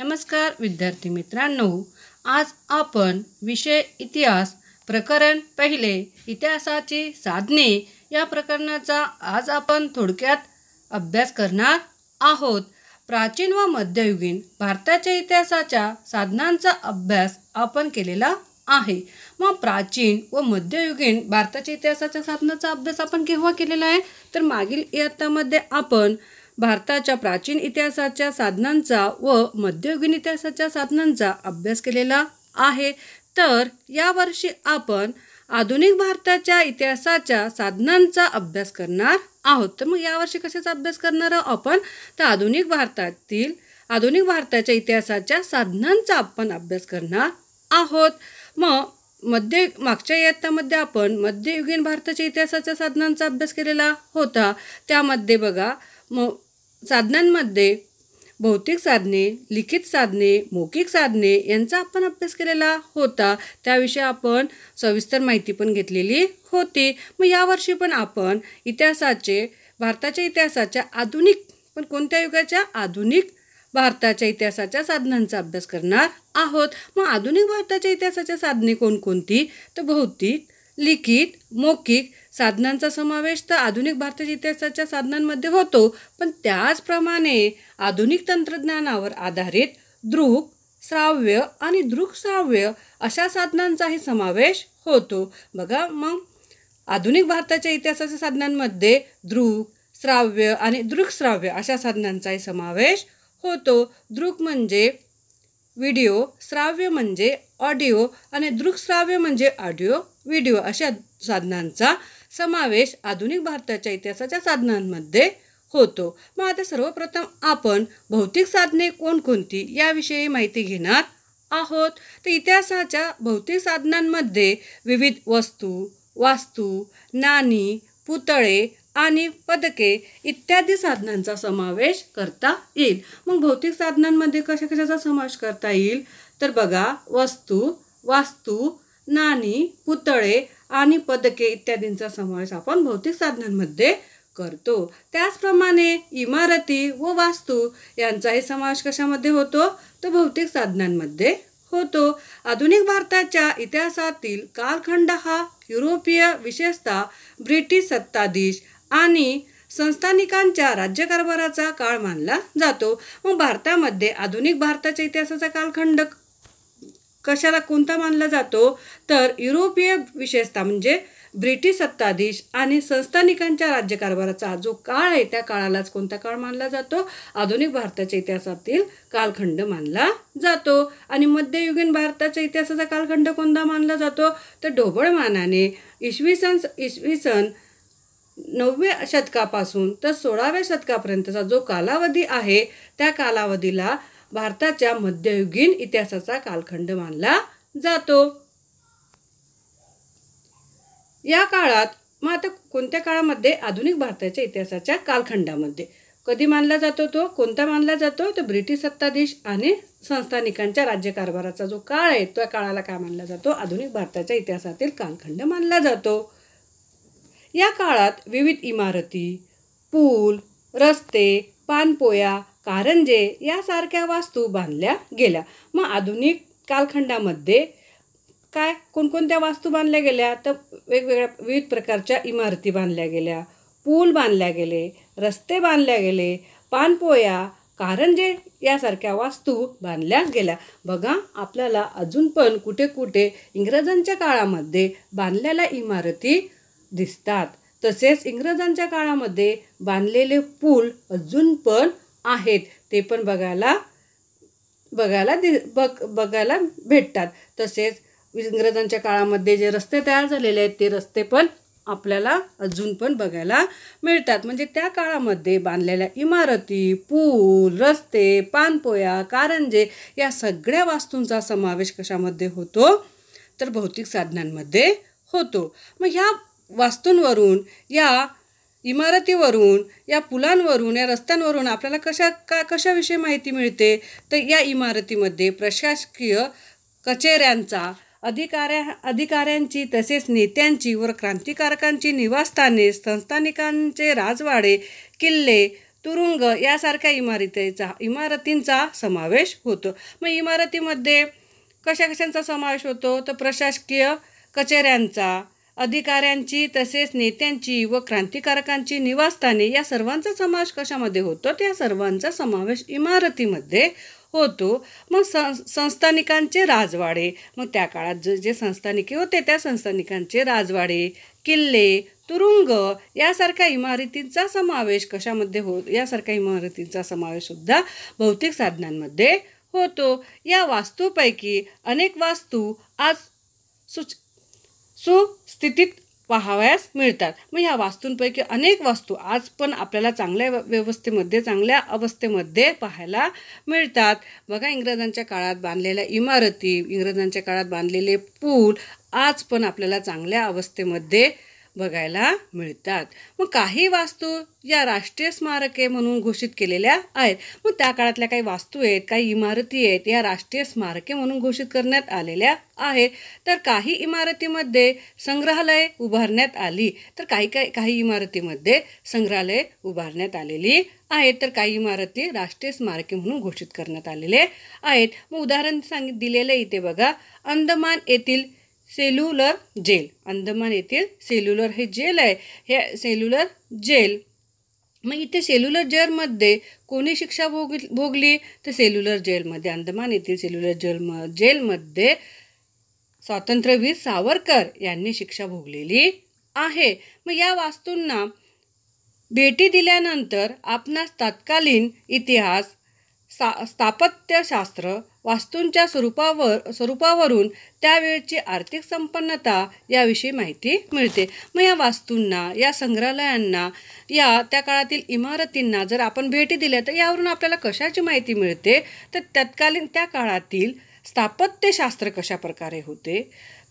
नमस्कार विद्यार्थी मित्रांनो आज आपण विषय इतिहास प्रकरण पहिले इतिहासाची साधने या प्रकरणाचा आज आपण थोडक्यात अभ्यास करणार आहोत प्राचीन व मध्ययुगीन भारताच्या इतिहासाच्या साधनांचा अभ्यास आपण केलेला आहे मग प्राचीन व मध्ययुगीन भारताच्या इतिहासाच्या साधनाचा अभ्यास आपण केव्हा केलेला आहे तर मागील इयत्तामध्ये आपण भारताच्या प्राचीन इतिहासाच्या साधनांचा व मध्ययुगीन इतिहासाच्या साधनांचा अभ्यास केलेला आहे तर यावर्षी आपण आधुनिक भारताच्या इतिहासाच्या साधनांचा अभ्यास करणार आहोत तर मग यावर्षी कशाचा अभ्यास करणार आहोत आपण तर आधुनिक भारतातील आधुनिक भारताच्या इतिहासाच्या साधनांचा आपण अभ्यास करणार आहोत मग मध्य मागच्या इयत्तामध्ये आपण मध्ययुगीन भारताच्या इतिहासाच्या साधनांचा अभ्यास केलेला होता त्यामध्ये बघा म साधनांमध्ये भौतिक साधने लिखित साधने मौखिक साधने यांचा आपण अभ्यास केलेला होता त्याविषयी आपण सविस्तर माहिती पण घेतलेली होती मग यावर्षी पण आपण इतिहासाचे भारताच्या इतिहासाच्या आधुनिक पण कोणत्या युगाच्या आधुनिक भारताच्या इतिहासाच्या साधनांचा अभ्यास करणार आहोत मग आधुनिक भारताच्या इतिहासाच्या साधने कोणकोणती तर भौतिक लिखित मौखिक साधनांचा समावेश तर आधुनिक भारताच्या इतिहासाच्या साधनांमध्ये होतो पण त्याचप्रमाणे आधुनिक तंत्रज्ञानावर आधारित दृक श्राव्य आणि दृकश्राव्य अशा साधनांचाही समावेश होतो बघा मग आधुनिक भारताच्या इतिहासाच्या साधनांमध्ये दृक श्राव्य आणि दृकश्राव्य अशा साधनांचाही समावेश होतो दृक म्हणजे व्हिडिओ श्राव्य म्हणजे ऑडिओ आणि दृकश्राव्य म्हणजे ऑडिओ व्हिडिओ अशा साधनांचा समावेश आधुनिक भारताच्या इतिहासाच्या साधनांमध्ये होतो मग आता सर्वप्रथम आपण भौतिक साधने कोणकोणती याविषयी माहिती घेणार आहोत तर इतिहासाच्या भौतिक साधनांमध्ये विविध वस्तू वास्तू नाणी पुतळे आणि पदके इत्यादी साधनांचा समावेश करता येईल मग भौतिक साधनांमध्ये कशा कशाचा समावेश करता येईल तर बघा वस्तू वास्तू नाणी पुतळे आणि पदके इत्यादींचा समावेश आपण भौतिक साधनांमध्ये करतो त्याचप्रमाणे इमारती व वास्तू यांचाही समावेश कशामध्ये होतो तर भौतिक साधनांमध्ये होतो आधुनिक भारताच्या इतिहासातील कालखंड हा युरोपीय विशेषतः ब्रिटिश सत्ताधीश आणि संस्थानिकांच्या राज्यकारभाराचा काळ मानला जातो मग भारतामध्ये आधुनिक भारताच्या इतिहासाचा कालखंड कशाला कोणता मानला जातो तर युरोपीय विशेषता म्हणजे ब्रिटिश सत्ताधीश आणि संस्थानिकांच्या राज्यकारभाराचा जो काळ आहे त्या काळालाच कोणता काळ मानला जातो आधुनिक भारताच्या इतिहासातील कालखंड मानला जातो आणि मध्ययुगीन भारताच्या इतिहासाचा कालखंड कोणता मानला जातो तर ढोबळमानाने इसवी सन इसवी सन नवव्या शतकापासून तर सोळाव्या शतकापर्यंतचा जो कालावधी आहे त्या कालावधीला भारताच्या मध्ययुगीन इतिहासाचा कालखंड मानला जातो या काळात मग आता कोणत्या काळामध्ये आधुनिक भारताच्या इतिहासाच्या कालखंडामध्ये कधी मानला जातो तो कोणता मानला जातो तर ब्रिटिश सत्ताधीश आणि संस्थानिकांच्या राज्यकारभाराचा जो काळ आहे त्या काळाला काय मानला जातो आधुनिक भारताच्या इतिहासातील कालखंड मानला जातो या काळात विविध इमारती पूल रस्ते पानपोया कारंजे यासारख्या वास्तू बांधल्या गेल्या मग आधुनिक कालखंडामध्ये काय कोणकोणत्या वास्तू बांधल्या गेल्या तर वेगवेगळ्या विविध प्रकारच्या इमारती बांधल्या गेल्या पूल बांधल्या गेले रस्ते बांधल्या गेले पानपोया कारंजे यासारख्या वास्तू बांधल्या गेल्या बघा आपल्याला अजून पण कुठे कुठे इंग्रजांच्या काळामध्ये बांधलेल्या इमारती दिसतात तसेच इंग्रजांच्या काळामध्ये बांधलेले पूल अजून पण आहेत ते पण बघायला बघायला दि बघ बघायला भेटतात तसेच इंग्रजांच्या काळामध्ये जे रस्ते तयार झालेले आहेत ते रस्ते पण आपल्याला अजून पण बघायला मिळतात म्हणजे त्या काळामध्ये बांधलेल्या इमारती पूल रस्ते पानपोया कारंजे या सगळ्या वास्तूंचा समावेश कशामध्ये होतो तर भौतिक साधनांमध्ये होतो मग ह्या वास्तूंवरून या इमारतीवरून या पुलांवरून या रस्त्यांवरून आपल्याला कशा का कशाविषयी माहिती मिळते तर या इमारतीमध्ये प्रशासकीय कचेऱ्यांचा अधिकाऱ्या अधिकाऱ्यांची तसेच नेत्यांची व क्रांतिकारकांची निवासस्थाने संस्थानिकांचे राजवाडे किल्ले तुरुंग यासारख्या इमारतीचा इमारतींचा समावेश होतो मग इमारतीमध्ये कशा कशांचा समावेश होतो तर प्रशासकीय कचेऱ्यांचा अधिकाऱ्यांची तसेच नेत्यांची व क्रांतिकारकांची निवासस्थाने या सर्वांचा समावेश कशामध्ये होतो त्या सर्वांचा समावेश इमारतीमध्ये होतो मग सं संस्थानिकांचे राजवाडे मग त्या काळात जे जे संस्थानिके होते त्या संस्थानिकांचे राजवाडे किल्ले तुरुंग यासारख्या इमारतींचा समावेश कशामध्ये हो यासारख्या इमारतींचा समावेशसुद्धा भौतिक साधनांमध्ये होतो या वास्तूपैकी अनेक वास्तू आज सुच सुस्थितीत पाहावयास मिळतात मग ह्या वास्तूंपैकी अनेक वास्तू आज पण आपल्याला चांगल्या व्यवस्थेमध्ये चांगल्या अवस्थेमध्ये पाहायला मिळतात बघा इंग्रजांच्या काळात बांधलेल्या इमारती इंग्रजांच्या काळात बांधलेले पूल आज पण आपल्याला चांगल्या अवस्थेमध्ये बघायला मिळतात मग काही वास्तू या राष्ट्रीय स्मारके म्हणून घोषित केलेल्या आहेत मग त्या काळातल्या काही वास्तू आहेत काही इमारती आहेत या राष्ट्रीय स्मारके म्हणून घोषित करण्यात आलेल्या आहेत तर काही इमारतीमध्ये संग्रहालय उभारण्यात आली तर काही काही काही इमारतीमध्ये संग्रहालय उभारण्यात आलेली आहेत तर काही इमारती राष्ट्रीय स्मारके म्हणून घोषित करण्यात आलेले आहेत मग उदाहरण सांगित दिलेलं इथे बघा अंदमान येथील सेल्युलर जेल अंदमान येथील सेल्युलर हे जेल आहे हे सेल्युलर जेल मग इथे सेल्युलर जेलमध्ये कोणी शिक्षा भोग भोगली तर सेल्युलर जेलमध्ये अंदमान येथील सेल्युलर जेल म जेलमध्ये स्वातंत्र्यवीर सावरकर यांनी शिक्षा भोगलेली आहे मग या वास्तूंना भेटी दिल्यानंतर आपणास तत्कालीन इतिहास सा स्थापत्यशास्त्र वास्तूंच्या स्वरूपावर स्वरूपावरून त्यावेळची आर्थिक संपन्नता याविषयी माहिती मिळते मग या वास्तूंना या संग्रहालयांना या त्या काळातील इमारतींना जर आपण भेटी दिल्या तर यावरून आपल्याला कशाची माहिती मिळते तर तत्कालीन त्या काळातील स्थापत्यशास्त्र कशा प्रकारे होते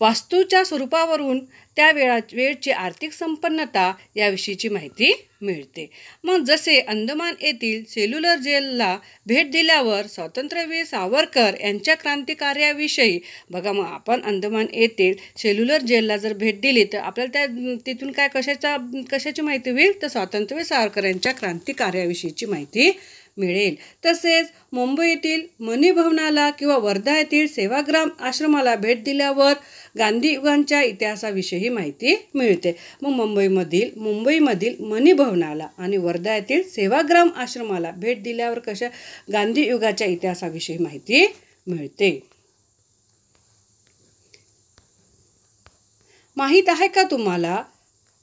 वास्तूच्या स्वरूपावरून त्या वेळा वेळची आर्थिक संपन्नता याविषयीची माहिती मिळते मग जसे अंदमान येथील सेल्युलर जेलला भेट दिल्यावर स्वातंत्र्यवीर सावरकर यांच्या क्रांतिकार्याविषयी बघा मग आपण अंदमान येथील सेल्युलर जेलला जर भेट दिली तर आपल्याला त्या तिथून काय कशाचा कशाची माहिती होईल तर स्वातंत्र्यवीर सावरकर यांच्या क्रांतिकार्याविषयीची माहिती मिळेल तसेच मुंबईतील मणिभवनाला किंवा वर्धा येथील सेवाग्राम आश्रमाला भेट दिल्यावर गांधी इतिहासाविषयी माहिती मिळते मग मुंबईमधील मुंबईमधील मणिभवनाला आणि वर्धा येथील सेवाग्राम आश्रमाला भेट दिल्यावर कशा गांधी युगाच्या इतिहासाविषयी माहिती मिळते माहीत आहे का तुम्हाला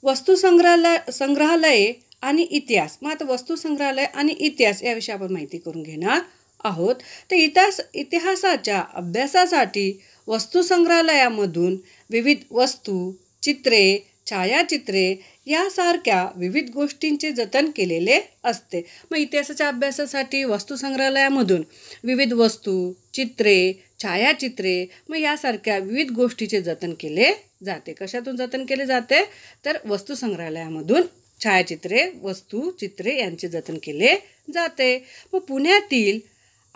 वस्तुसंग्रहालय संग्रहालये आणि इतिहास मग आता संग्रहालय आणि इतिहास याविषयी आपण माहिती करून घेणार आहोत तर इतिहास इतिहासाच्या अभ्यासासाठी संग्रहालयामधून विविध वस्तू चित्रे छायाचित्रे यासारख्या विविध गोष्टींचे जतन केलेले असते मग इतिहासाच्या अभ्यासासाठी संग्रहालयामधून विविध वस्तू चित्रे छायाचित्रे मग यासारख्या विविध गोष्टीचे जतन केले जाते कशातून जतन केले जाते तर वस्तुसंग्रहालयामधून छायाचित्रे वस्तू चित्रे यांचे जतन केले जाते व पुण्यातील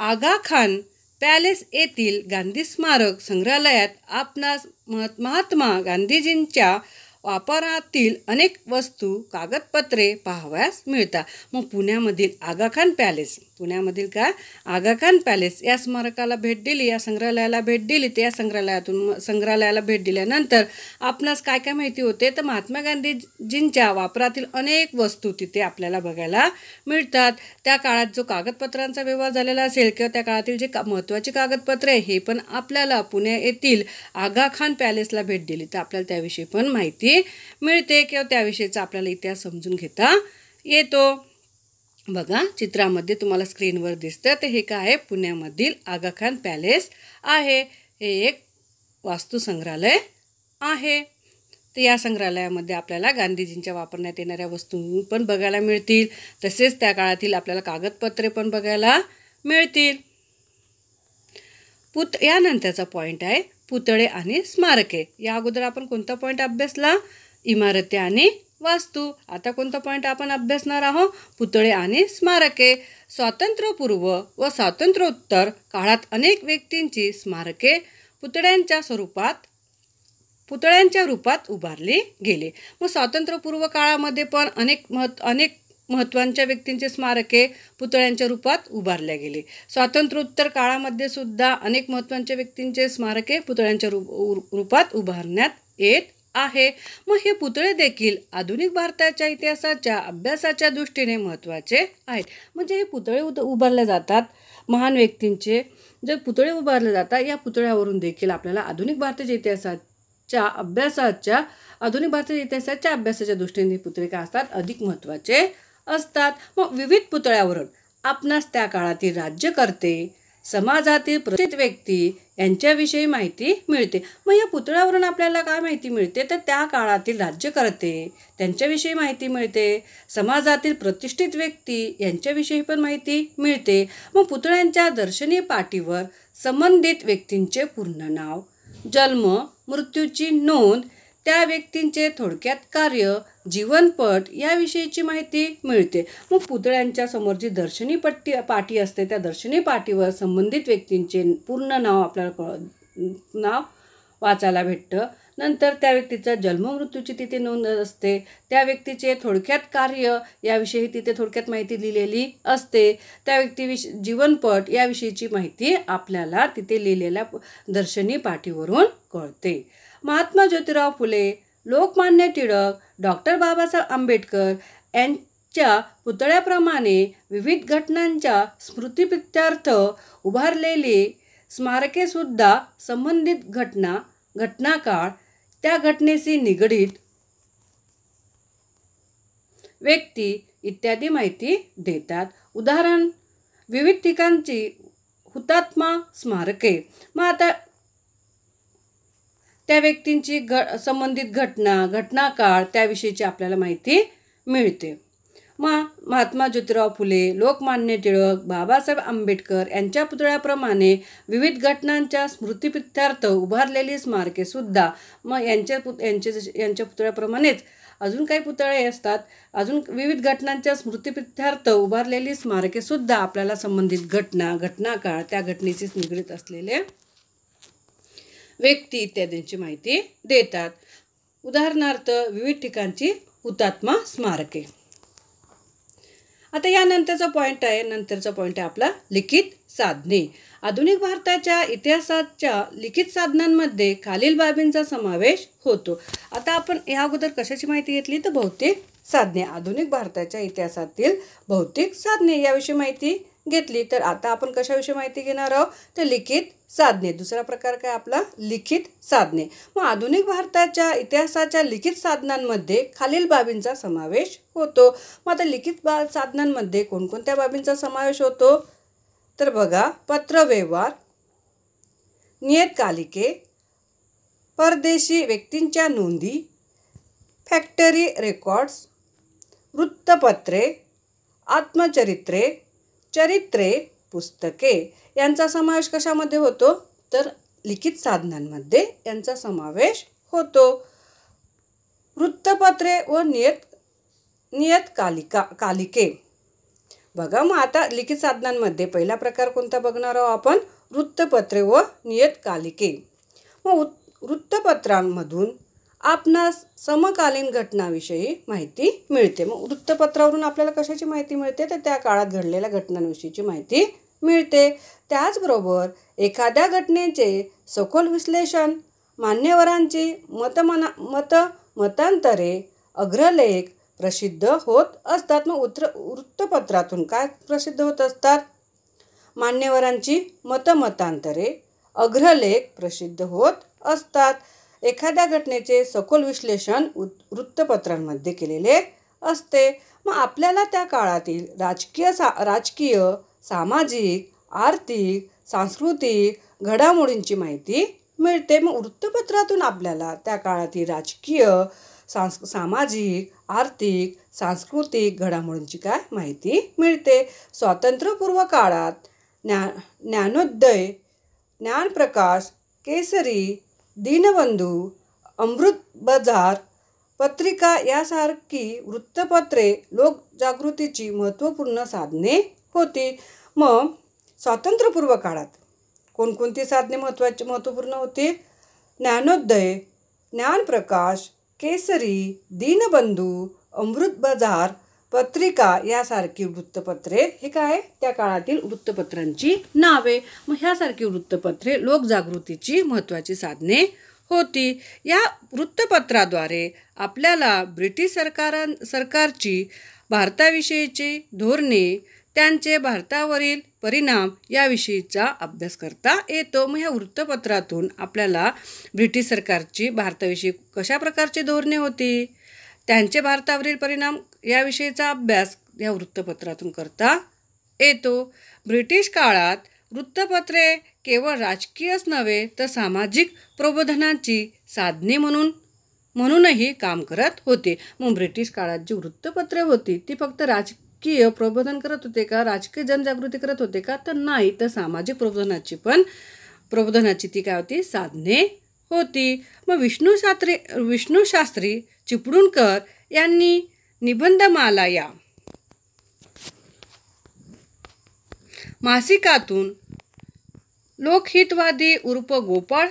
आगा खान पॅलेस येथील गांधी स्मारक संग्रहालयात आपणास महात्मा गांधीजींच्या वापरातील अनेक वस्तू कागदपत्रे पाहाव्यास मिळतात मग पुण्यामधील आगाखान पॅलेस पुण्यामधील का आगाखान पॅलेस या स्मारकाला भेट दिली या संग्रहालयाला भेट दिली त्या संग्रहालयातून संग्रहालयाला भेट दिल्यानंतर आपणास काय काय माहिती होते तर महात्मा गांधीजींच्या वापरातील अनेक वस्तू तिथे आपल्याला बघायला मिळतात त्या काळात जो कागदपत्रांचा व्यवहार झालेला असेल किंवा त्या काळातील जे का महत्त्वाची कागदपत्रे हे पण आपल्याला पुणे येथील आगाखान पॅलेसला भेट दिली तर आपल्याला त्याविषयी पण माहिती मिळते किंवा त्याविषयीचा आपल्याला इतिहास समजून घेता येतो बघा चित्रामध्ये तुम्हाला स्क्रीनवर दिसतं तर हे काय आहे पुण्यामधील आगाखान पॅलेस आहे हे एक वास्तुसंग्रहालय आहे तर या संग्रहालयामध्ये आपल्याला गांधीजींच्या वापरण्यात येणाऱ्या वस्तू पण बघायला मिळतील तसेच त्या काळातील आपल्याला कागदपत्रे पण बघायला मिळतील पुत यानंतरचा पॉईंट आहे पुतळे आणि स्मारके या अगोदर आपण कोणता पॉईंट अभ्यासला इमारते आणि वास्तू आता कोणता पॉईंट आपण अभ्यासणार आहोत पुतळे आणि स्मारके स्वातंत्र्यपूर्व व स्वातंत्र्योत्तर काळात अनेक व्यक्तींची स्मारके पुतळ्यांच्या स्वरूपात पुतळ्यांच्या रूपात उभारली गेले मग स्वातंत्र्यपूर्व काळामध्ये पण अनेक महत् अनेक महत्त्वांच्या व्यक्तींचे स्मारके पुतळ्यांच्या रूपात उभारल्या गेले स्वातंत्र्योत्तर काळामध्ये सुद्धा अनेक महत्त्वाच्या व्यक्तींचे स्मारके पुतळ्यांच्या रूप रूपात उभारण्यात येत आहे मग हे पुतळे देखील आधुनिक भारताच्या इतिहासाच्या अभ्यासाच्या दृष्टीने महत्त्वाचे आहेत म्हणजे हे पुतळे उत उभारले जातात महान व्यक्तींचे जे पुतळे उभारले जातात या पुतळ्यावरून देखील आपल्याला आधुनिक भारताच्या इतिहासाच्या अभ्यासाच्या आधुनिक भारताच्या इतिहासाच्या अभ्यासाच्या दृष्टीने पुतळे काय असतात अधिक महत्त्वाचे असतात मग विविध पुतळ्यावरून आपणास त्या काळातील राज्यकर्ते समाजातील प्रसिद्ध व्यक्ती यांच्याविषयी माहिती मिळते मग या पुतळ्यावरून आपल्याला काय माहिती मिळते तर त्या काळातील राज्यकर्ते त्यांच्याविषयी माहिती मिळते समाजातील प्रतिष्ठित व्यक्ती यांच्याविषयी पण माहिती मिळते मग पुतळ्यांच्या दर्शनी पाटीवर संबंधित व्यक्तींचे पूर्ण नाव जन्म मृत्यूची नोंद त्या व्यक्तींचे थोडक्यात कार्य जीवनपट याविषयीची माहिती मिळते मग पुतळ्यांच्या समोर जी दर्शनी पट्टी पाठी असते त्या दर्शनी पाठीवर संबंधित व्यक्तींचे पूर्ण नाव आपल्याला नाव वाचायला भेटतं नंतर त्या व्यक्तीचा जन्ममृत्यूची तिथे नोंद असते त्या व्यक्तीचे थोडक्यात कार्य याविषयी तिथे थोडक्यात माहिती लिहिलेली असते त्या व्यक्तीविष जीवनपट याविषयीची माहिती आपल्याला तिथे लिहिलेल्या दर्शनी पाठीवरून कळते महात्मा ज्योतिराव फुले लोकमान्य टिळक डॉक्टर बाबासाहेब आंबेडकर यांच्या पुतळ्याप्रमाणे विविध घटनांच्या स्मृतिप्रित्यार्थ उभारलेली स्मारकेसुद्धा संबंधित घटना घटनाकाळ त्या घटनेशी निगडीत व्यक्ती इत्यादी माहिती देतात उदाहरण विविध ठिकाणची हुतात्मा स्मारके मग आता त्या व्यक्तींची घ संबंधित घटना घटनाकाळ त्याविषयीची आपल्याला माहिती मिळते मग महात्मा ज्योतिराव फुले लोकमान्य टिळक बाबासाहेब आंबेडकर यांच्या पुतळ्याप्रमाणे विविध घटनांच्या स्मृतिप्रित्यार्थ उभारलेली स्मारकेसुद्धा मग यांच्या पु यांचे यांच्या पुतळ्याप्रमाणेच अजून काही पुतळे असतात अजून विविध घटनांच्या स्मृतिप्रित्यार्थ उभारलेली स्मारकेसुद्धा आपल्याला संबंधित घटना घटनाकाळ त्या घटनेशीच निगडीत असलेले व्यक्ती इत्यादींची माहिती देतात उदाहरणार्थ विविध ठिकाणची हुतात्मा स्मारके आता यानंतरचा पॉईंट आहे नंतरचा पॉईंट आहे आपला लिखित साधने आधुनिक भारताच्या इतिहासाच्या लिखित साधनांमध्ये खालील बाबींचा समावेश होतो आता आपण या अगोदर कशाची माहिती घेतली तर भौतिक साधने आधुनिक भारताच्या इतिहासातील भौतिक साधने याविषयी माहिती घेतली तर आता आपण कशाविषयी माहिती घेणार आहोत तर लिखित साधने दुसरा प्रकार काय आपला लिखित साधने मग आधुनिक भारताच्या इतिहासाच्या लिखित साधनांमध्ये खालील बाबींचा समावेश होतो मग आता लिखित बा साधनांमध्ये कोणकोणत्या बाबींचा समावेश होतो तर बघा पत्रव्यवहार नियतकालिके परदेशी व्यक्तींच्या नोंदी फॅक्टरी रेकॉर्ड्स वृत्तपत्रे आत्मचरित्रे चरित्रे पुस्तके यांचा समावेश कशामध्ये होतो तर लिखित साधनांमध्ये यांचा समावेश होतो वृत्तपत्रे व नियत नियतकालिका कालिके बघा मग आता लिखित साधनांमध्ये पहिला प्रकार कोणता बघणार आहोत आपण वृत्तपत्रे व नियतकालिके मग वृत्तपत्रांमधून आपणास समकालीन घटनाविषयी माहिती मिळते मग वृत्तपत्रावरून आपल्याला कशाची माहिती मिळते तर त्या काळात घडलेल्या घटनांविषयीची माहिती मिळते त्याचबरोबर एखाद्या घटनेचे सखोल विश्लेषण मान्यवरांची मतमना मत मतांतरे अग्रलेख प्रसिद्ध होत असतात मग उत्तर वृत्तपत्रातून काय प्रसिद्ध होत असतात मान्यवरांची मतमतांतरे अग्रलेख प्रसिद्ध होत असतात एखाद्या घटनेचे सखोल विश्लेषण वृत्तपत्रांमध्ये केलेले असते मग आपल्याला त्या काळातील राजकीय सा राजकीय सामाजिक आर्थिक सांस्कृतिक घडामोडींची माहिती मिळते मग वृत्तपत्रातून आपल्याला त्या काळातील राजकीय सांस सामाजिक आर्थिक सांस्कृतिक घडामोडींची काय माहिती मिळते स्वातंत्र्यपूर्व काळात ज्ञा ज्ञानोदय ज्ञानप्रकाश केसरी दीनबंधू अमृत बाजार पत्रिका यासारखी वृत्तपत्रे लोकजागृतीची महत्त्वपूर्ण साधने होती मग स्वातंत्र्यपूर्व काळात कोणकोणती साधने महत्त्वाचे महत्त्वपूर्ण होती ज्ञानोदय ज्ञानप्रकाश केसरी दीनबंधू अमृत बाजार पत्रिका यासारखी वृत्तपत्रे हे काय त्या काळातील वृत्तपत्रांची नावे मग ह्यासारखी वृत्तपत्रे लोकजागृतीची महत्त्वाची साधने होती या वृत्तपत्राद्वारे आपल्याला ब्रिटिश सरकारां सरकारची भारताविषयीची धोरणे त्यांचे भारतावरील परिणाम याविषयीचा अभ्यास करता येतो मग ह्या वृत्तपत्रातून आपल्याला ब्रिटिश सरकारची भारताविषयी कशा प्रकारची धोरणे होती त्यांचे भारतावरील परिणाम याविषयीचा अभ्यास या वृत्तपत्रातून करता येतो ब्रिटिश काळात वृत्तपत्रे केवळ राजकीयच नव्हे तर सामाजिक प्रबोधनाची साधने म्हणून म्हणूनही काम करत होते मग ब्रिटिश काळात जी वृत्तपत्रे होती ती फक्त राज राजकीय प्रबोधन करत होते का राजकीय जनजागृती करत होते का तर नाही तर सामाजिक प्रबोधनाची पण प्रबोधनाची ती काय होती साधने होती मग विष्णू शास्त्री विष्णू शास्त्री चिपळूणकर यांनी निबंधमाला या मासिकातून लोकहितवादी उर्फ गोपाळ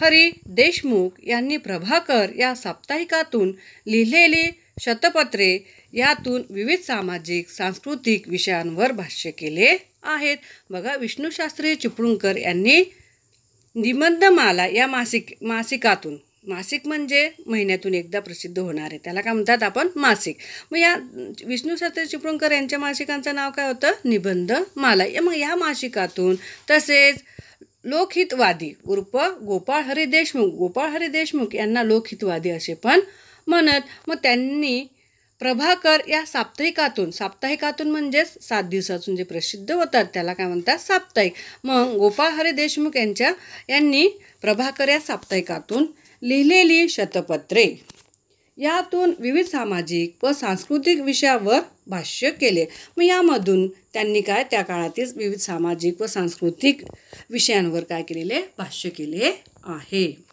हरी देशमुख यांनी प्रभाकर या साप्ताहिकातून लिहिलेली शतपत्रे यातून विविध सामाजिक सांस्कृतिक विषयांवर भाष्य केले आहेत बघा विष्णूशास्त्री चिपळूणकर यांनी निबंधमाला या मासिक मासिकातून मासिक म्हणजे महिन्यातून एकदा प्रसिद्ध होणार आहे त्याला काय म्हणतात आपण मासिक मग या विष्णूशास्त्री चिपळूणकर यांच्या मासिकांचं नाव काय होतं निबंधमाला या मग या मासिकातून तसेच लोकहितवादी उर्फ गोपाळ हरी देशमुख गोपाळ हरी देशमुख यांना लोकहितवादी असे पण म्हणत मग त्यांनी प्रभाकर या साप्ताहिकातून साप्ताहिकातून म्हणजेच सात दिवसातून जे प्रसिद्ध होतात त्याला काय म्हणतात साप्ताहिक मग गोपाळ हरे देशमुख यांच्या यांनी प्रभाकर या साप्ताहिकातून लिहिलेली शतपत्रे यातून विविध सामाजिक व सांस्कृतिक विषयावर भाष्य केले मग यामधून त्यांनी काय त्या काळातील विविध सामाजिक व सांस्कृतिक विषयांवर काय केलेले भाष्य केले आहे